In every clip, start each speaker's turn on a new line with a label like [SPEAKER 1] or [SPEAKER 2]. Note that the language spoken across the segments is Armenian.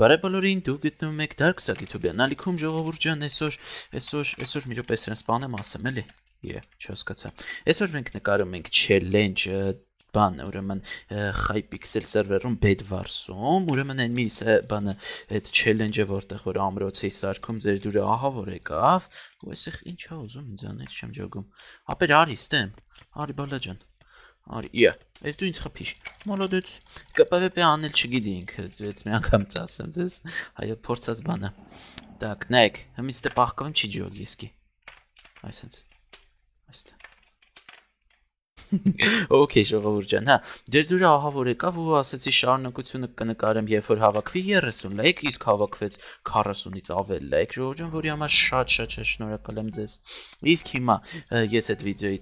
[SPEAKER 1] Բարև բոլորին, դու գտնում եք Darksack YouTube-յան ալիքում ժողովուրդ ջան, այսօր այսօր այսօր մի րոպե սրան սպանեմ ասեմ էլի։ Եա, չհասկացա։ Այսօր մենք նկարում ենք challenge բան, ուրեմն High Pixel server-ում Bedwars-ում, ուրեմն այն մի բանը, այդ challenge-ը, որտեղ որ ամրոցի սարքում ձեր դուրը ահա որ եկավ, ու այսեղ ի՞նչ է ուզում ինձանից չեմ ճոգում։ Ապեր արի, ստեմ։ Արի բալա ջան։ Արի, ե, այս դու ինձ խփիշ։ Մոլոդեց։ ԿՊՎՊ անել չգիտի ինքը, դրեց մի անգամ ծասեմ ձեզ, այո, փորձած բանը։ Так, նայեք, հմիստը բախկվում չի ջոգիսկի։ Այսպես։ Այստեղ։ Okay, ժողովուրդ ջան, հա։ Ձեր դուրը ահավոր եկավ ու ասացի շարունակությունը կնկարեմ, երբ որ հավաքվի 30 լայք, իսկ հավաքվեց 40-ից ավել լայք, ժողովուրդ ջան, որի համար շատ-շատ շնորհակալ եմ ձեզ։ Իսկ հիմա ես այդ վիդեոյի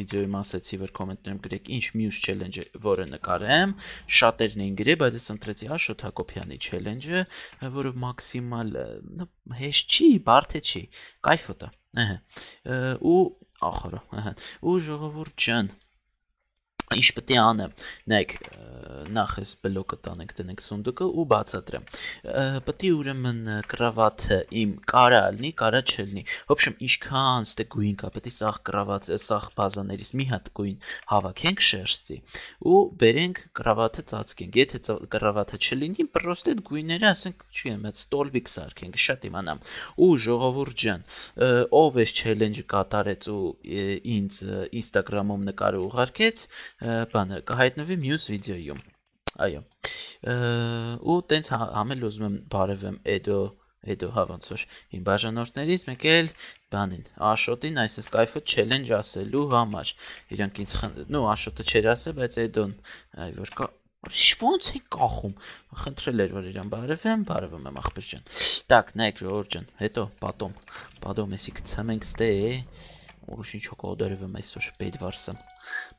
[SPEAKER 1] վիդեոյում ասացի, որ կոմենտներում գրեք ինչ մյուս չելենջը, որը նկարեմ։ Շատերն էին գրել, բայց ես ընտրեցի Աշոտ Հակոբյանի չելենջը, որը մաքսիմալ հեշտ չի, բարդ չի։ Կայֆ է։ Ահա։ Ու ախորը։ Ու ժողովուրդ ջան, ինչ պետք է անեմ։ Նայեք, նախ էս բլոկը տանենք, դնենք սունդուկը ու բացատրեմ։ Պետք է ուրեմն կրավաթը իմ կարա լինի, կարա չլինի։ Вообщем, ինչքան ստե գույն կա, պետք է սաղ կրավաթ, սաղ բազաներից մի հատ գույն հավաքենք շերտի ու բերենք կրավաթը ծածկենք։ Եթե կրավաթը չլինի, պրոստե այդ գույները, ասենք, չի եմ, այդ ստոլվիկ սարքենք, շատ իմանամ։ Ու ժողովուրդ ջան, ով էս չելենջը կատարեց ու ինձ Instagram-ում նկարը ուղարկեց, բանը կհայտնվի մյուս վիդեոյում։ Այո։ Ու տենց հա, համել ուզում եմ բարևեմ Edo Հետո հավանց որ իմ բաժանորդներից մեկ էլ բանին Աշոտին այսպես кайֆը չելենջ ասելու համար իրանք ինձ նո Աշոտը չեր ասել բայց Էդոն այ որ կա Շվոնց է կախում։ Խնդրել էր որ իրան բարևեմ, բարևում եմ ախպեր ջան։ Так, նայեք Ժորժ ջան, հետո պատոմ, պատոմ էսի գցեմ ենք ստե ուրիշ ինչ հոգ օդերևը այսօր պետվարսը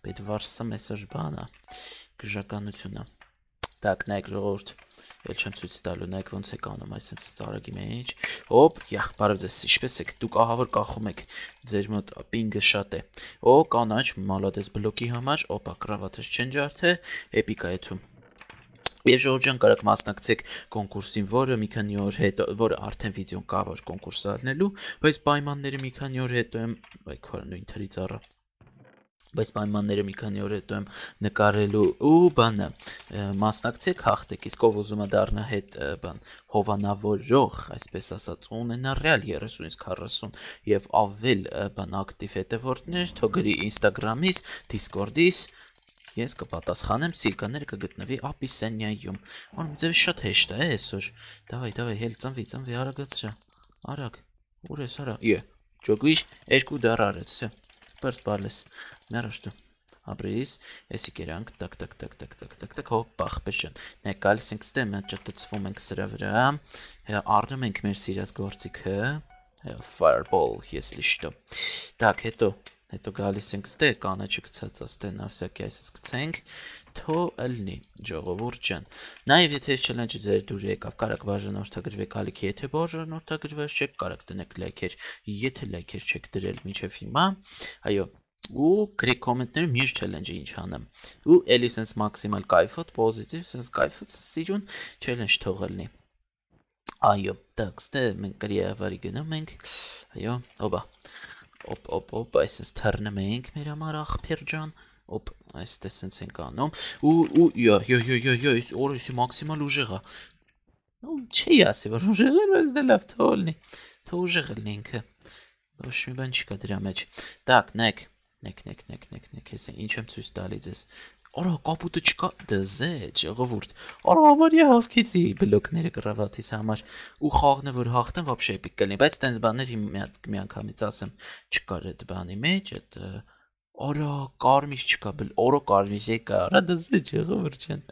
[SPEAKER 1] պետվարսը այսօր բանա գժականությունը так նայեք ժողովուրդ ել չեմ ցույց տալու նայեք ոնց է կանում այսպես ծարագի մեջ հոպ յա բարև ձեզ ինչպես եք դուք ահա որ կախում եք ձեր մոտ պինգը շատ է օ կանաչ մալադես բլոկի համար օպա կրավաթը չեն ջարդե էպիկա եթում Եվ շորջան կարող մասնակցեք կոնկուրսին, որը մի քանի օր հետո, որը արդեն վիդեոն կա, որ կոնկուրսը ալնելու, բայց պայմանները մի քանի օր հետո եմ, այ քորա նույն թրի ծառը։ Բայց պայմանները մի քանի օր հետո եմ նկարելու ու բանը մասնակցեք, հաղթեք, իսկ ով ուզում է դառնա հետ բան հովանավորող, այսպես ասած, ունենա ռեալ 35-40 եւ ավել բան ակտիվ հետևորդներ, թող գրի Instagram-ից, Discord-ից, Ես կպատասխանեմ, սիլկաները կգտնվի Ապիսենիայում։ Ուրեմն ձեզ շատ հեշտ է այսօր։ Դավայ, դավայ, հել ծնվի, ծնվի արագացրա։ Արագ։ Ուր ես, արա։ Է, ճոգուիշ, երկու դար արեց, սա։ Պերս բարլես։ Մերաշտու։ Ապրիս, էսի կերանք, տակ, տակ, տակ, տակ, տակ, տակ, տակ, հոպ, բախպեշն։ Նե գալիս ենք ստե, մենք հա, ճտծվում ենք սրա վրա։ հա, Առնում ենք մեր սիրած գործիքը։ հա, Fireball, если что։ Так, հետո հետո գալիս ենք ստե կանաչը գցած աստե նավսյակի այս գցենք թո ըլնի ժողովուրդ ջան նաև եթե չելենջը ձեր դուր եկավ կարող բաժանորդագրվեք ալիքի եթե բաժանորդագրվել չեք կարող տնեք լայքեր եթե լայքեր չեք դրել մինչև հիմա այո ու գրի կոմենտներում մյուս չելենջը ինչ անեմ ու էլի սենց մաքսիմալ кайֆոտ պոզիտիվ սենց кайֆոտ սիրուն չելենջ թողելնի այո տաքստե մենք գրի ավարի գնում ենք այո օբա Ոպ, ոպ, ոպ, այսպես թռնում ենք մեր համար ախպեր ջան։ Ոպ, այսպես էս ենք անում։ Ու ու յո, յո, յո, յո, յո, այս օրը մաքսիմալ ուժեղ է։ Ну, չի ասի, որ ուժեղ է, բայց դե լավ թողնի։ Թող ուժեղ լինի ինքը։ Ոչ մի բան չկա դրա մեջ։ Так, նեք, նեք, նեք, նեք, նեք, նեք, ես ինչ եմ ցույց տալի ձեզ։ Արա կապուտը չկա։ Դզե, դե ժողովուրդ։ Արա համարյա հավքեցի բլոկները գրավաթիս համար ու խաղն է որ հաղթեմ вообще էպիկ կլինի, բայց տենց բաներ հիմա միանգամից ասեմ, չկար այդ բանի մեջ, այդ Արա կարմիր չկա, բլ օրո կարմիր եկա, արա դզե դե ժողովուրդ ջան։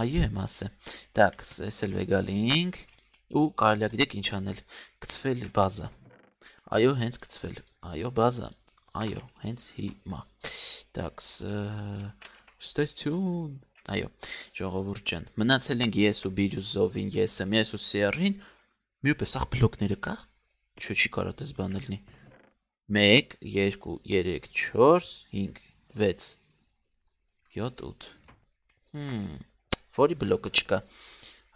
[SPEAKER 1] Այո, եմ ասը։ Так, ես էլ վեգալինգ ու կարելի է գիտեք ինչ անել։ Գծվել բազա։ Այո, հենց գծվել։ Այո, բազա։ Այո, հենց հիմա։ Так, Ստեցյուն։ Այո, ժողովուրդ ջան, մնացել ենք ես ու Բիրյուզովին, ես եմ, ես ու Սերրին։ Միուպես ախ բլոկները կա։ Ինչու՞ չի կարա դες բան լինի։ 1 2 3 4 5 6 7 8 Հմ, որի բլոկը չկա։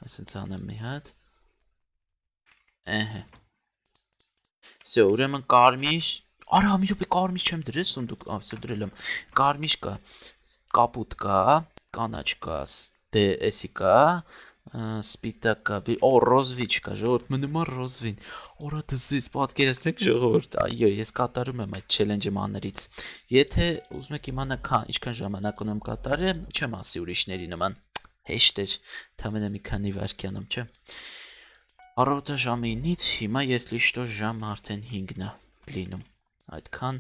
[SPEAKER 1] Այսինքն անեմ մի հատ։ Ահա։ Всё, ուրեմն կարմիր Արա Ամիրոպե կարմիր չեմ դրել, սունդուկ ասո դրել եմ։ Կարմիր կա, կապուտ կա, կանաչ կա, դե էսի կա, սպիտակ կա, օ ռոզվիչ կա, ժողովուրդ մնում է ռոզվին։ Օրա դսից պատկերացնեք ժողովուրդ, այո, ես կատարում եմ այդ չելենջը մանրից։ Եթե ուզում եք իմանալ քան ինչքան ժամանակ ունեմ կատարել, չեմ ասի ուրիշների նման։ Հեշտ է, թամենը մի քանի վարքյանում, չէ՞։ Առօրյա ժամինից հիմա ես լիշտո ժամ արդեն 5-ն է լինում։ Այդքան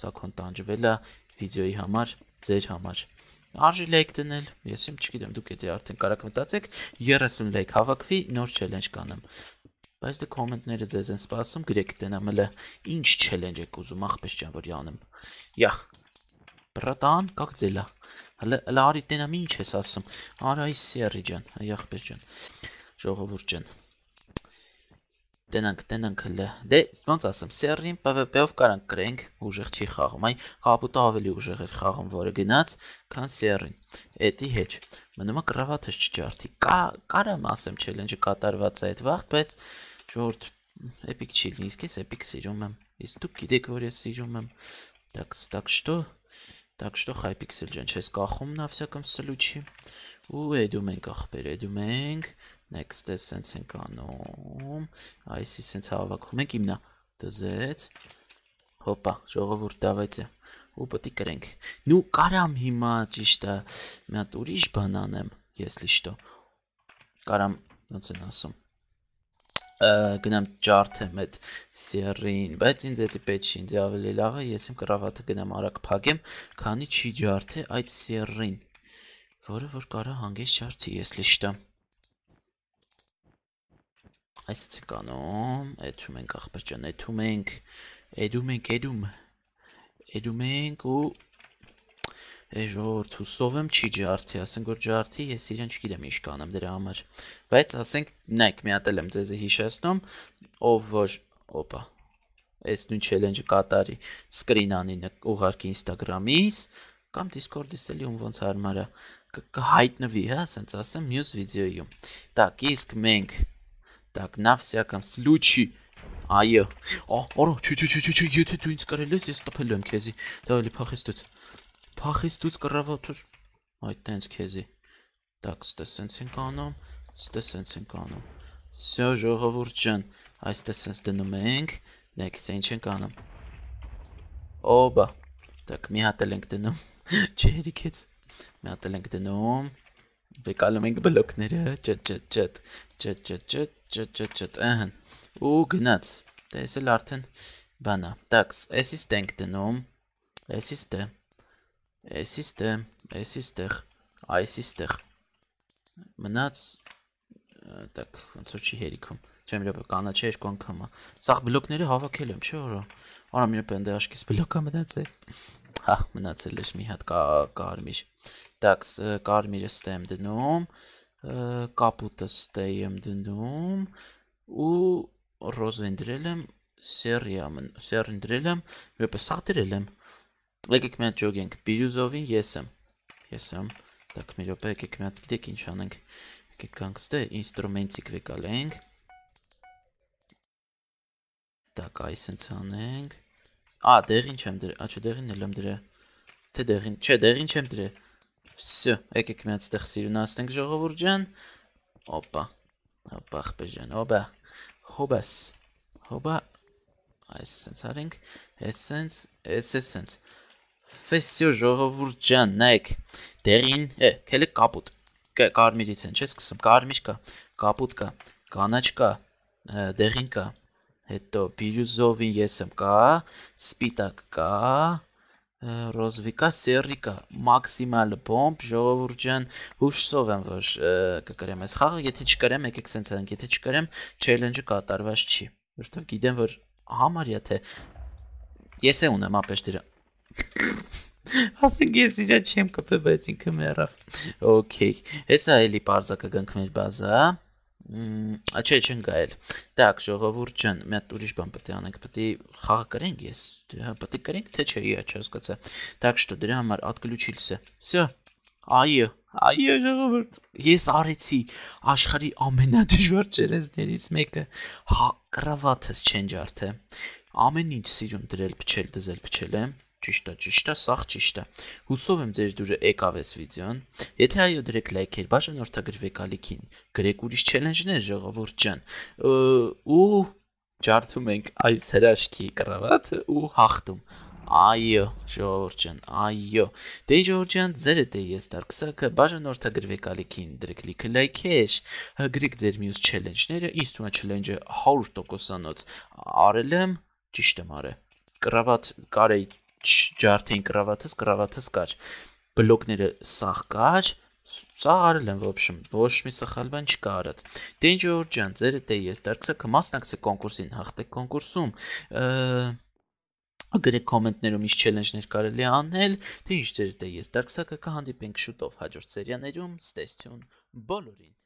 [SPEAKER 1] սա կոնտանջվել է վիդեոյի համար, ձեր համար արժի լայք դնել, ես իմ չգիտեմ, դուք եթե արդեն կարակ մտածեք, 30 լայք հավաքվի, նոր չելենջ կանեմ։ Բայց դե կոմենտները ձեզ են սպասում, գրեք տենամ հլը ինչ չելենջ եք ուզում, աղպես ճան, որ յանեմ։ Յախ, բրատան, կակ ձելա, հլը արի տենամ ինչ ես ասում, արա այս սերի ճան, աղպես ճան, ժողովուր ճան։ Տենանք, տենանք հլը։ Դե, ոնց ասեմ, սերրին PvP-ով կարանք գրենք, ուժեղ չի խաղում, այն հապուտը ավելի ուժեղ էր խաղում, որը գնաց, քան սերրին։ Էդի հեչ։ Մնում է կրավաթը չջարդի։ Կա կարամ ասեմ չելենջը կատարված է այդ վաղ, բայց ժորդ էպիկ չի լինի, իսկ ես էպիկ սիրում եմ։ Իսկ դուք գիտեք, որ ես սիրում եմ։ Так, так что? Так что Hypixel ջան, չես կախում նա всяком случае։ Ու էդում ենք, ախպեր, էդում ենք։ Ա next-ը սենց ենք անում, այսի սենց հավաքում ենք իմնա դզեց, հոպա, ժողովուրդ դավեցը, ու պտի կրենք, նու կարամ հիմա ճիշտը, միատ ուրիշ բան անեմ, ես լիշտո, կարամ, ոնց են ասում, գնամ ճարդեմ այդ սերին, բայց ինձ էդի պետ չի, ինձ ավելի լաղը, ես իմ կրավատը գնամ առակ պագեմ, քանի չի ճարդե այդ սերին, որը որ կարա հանգես ճարդի, ես լիշտամ, այսպես ենք անում, եթում ենք աղբեր ջան, եթում ենք, եդում ենք, եդում, եդում ենք ու Էժորդ հուսով եմ չի ջարդի, ասենք որ ջարդի, ես իրեն չգիտեմ ինչ կանեմ դրա համար։ Բայց ասենք նայեք, մի հատ եմ ձեզ հիշեցնում, ով որ օպա այս նույն չելենջը կատարի, սկրին անի ուղարկի Instagram-ից կամ Discord-ից էլի ում ոնց հարմար է կհայտնվի, հա, ասենց ասեմ, մյուս վիդեոյում։ Так, իսկ մենք Так, на всяком случае. Այո։ Արա, չի, չի, չի, չի, եթե դու ինձ կրել ես, ես տփել եմ քեզի։ Դա էլի փախեստուց։ Փախեստուց կռավաթուս։ Այդ տենց քեզի։ Так, ստե սենց ենք անում, ստե սենց ենք անում։ Всё, ժողովուրդ ջան, այստե սենց դնում ենք, դեք ինչ ենք անում։ Օբա։ Так, մի հատ էլ ենք դնում։ Չերիքից։ Մի հատ էլ ենք դնում։ Վեկալում ենք բլոկները, ճտ ճտ ճտ, ճտ ճտ ճտ, ճտ ճտ ճտ, ըհն։ Ու գնաց։ Դա դե էս էլ արդեն բանա։ Տաքս, էսից տենք դնում։ Էսից տե։ Էսից տե, էսից տեղ, այսից տեղ։ Մնաց տակ ոնց որ չի հերիքում։ Չեմ լավ կանաչի երկու անգամ։ Սաղ բլոկները հավաքել եմ, չէ՞ որա։ Արա մի րոպե այնտեղ աշկիս բլոկա մնաց է։ Հա, մնացել էր մի հատ կարմիր։ Так, կարմիրը ստե եմ դնում, կապուտը ստե եմ դնում ու ռոզեն դրել եմ, սերիամն, սերին դրել եմ, երբ սաղ դրել եմ։ Եկեք մենք ճոգենք, բիրյուզովին ես եմ, ես եմ, տակ մի ոպե եկեք մենք գիտեք ինչ անենք, եկեք կանք ստե, ինստրումենցիկ վեկալենք, տակ այսենց անենք, ա, դեղ ինչ եմ դրել, ա, չէ դեղին էլ եմ դրել, թե դեղին, չէ դեղին չեմ դրել, Վсё, եկեք մի հատ ստեղ սիրունացնենք ժողովուրդ ջան։ Օպա։ Օպա, ախպեր ջան, օպա։ Հոբաս։ Հոբա։ Այս սենց արենք, այս սենց, այս է սենց։ Վсё, ժողովուրդ ջան, նայեք։ Դերին, է, քելը կապուտ։ Կարմիրից են, չես սկսում, կարմիր կա, կապուտ կա, կանաչ կա, դեղին կա։ Հետո բիրյուզովին ես եմ կա, սպիտակ կա, Ռոզվիկա Սերիկա մաքսիմալ բոմբ Ժորժան հուշսով եմ որ կկրեմ այս խաղը եթե չկրեմ եկեք սենց ենք եթե չկրեմ չելենջը կատարված չի որովհետև գիտեմ որ համարյա թե ես է ունեմ ապեշ դրա ասենք ես իրա չեմ կպե բայց ինքը մեռավ օքեյ հեսա էլի parza կգնք մեր բազա Ա չէ, չընկա էլ։ Так, ժողովուրդ ջան, մի հատ ուրիշ բան պետք է անենք, պետք է խաղ կրենք, ես դե, հա պետք է կրենք, թե չէ, իա չհասկացա։ Так что, դրա համար отключился։ Всё։ Այո, այո ժողովուրդ։ Ես արեցի աշխարի ամենադժվար չելենջներից մեկը։ Հա, կրավաթս չեն ջարդը։ Ամեն ինչ սիրում դրել, փչել, դզել, փչել եմ։ Ճիշտ է, ճիշտ է, սաղ ճիշտ է։ Հուսով եմ ձեր դուրը եկավ այս վիդեոն։ Եթե այո, դրեք լայքեր, բաժանորդագրվեք ալիքին, գրեք ուրիշ չելենջներ ժողովուրդ ջան։ Ու ջարդում ենք այս հրաշքի կրավաթը ու հաղթում։ Այո, ժողովուրդ ջան, այո։ Դե ժողովուրդ ջան, ձեր հետ է դե ես Darksaka, բաժանորդագրվեք ալիքին, դրեք լիքը լայքեր, գրեք ձեր մյուս չելենջները, ինձ թվում է չելենջը 100% անոց արել եմ, ճիշտ եմ արել։ Կրավաթ կարեի ջարդեին կրավաթս, կրավաթս կար։ Բլոկները սախ կար, Սարել են ոբշմ, ոչ մի սխալ բան չկա արած։ Դե ինչ որ ջան, ձերը դե ես դարձա կմասնակցե կոնկուրսին, հաղթեք կոնկուրսում։ Գրեք կոմենտներում ինչ չելենջներ կարելի անել, թե ինչ ձեր դե ես դարձա կհանդիպենք շուտով հաջորդ սերիաներում, ստեսություն բոլորին։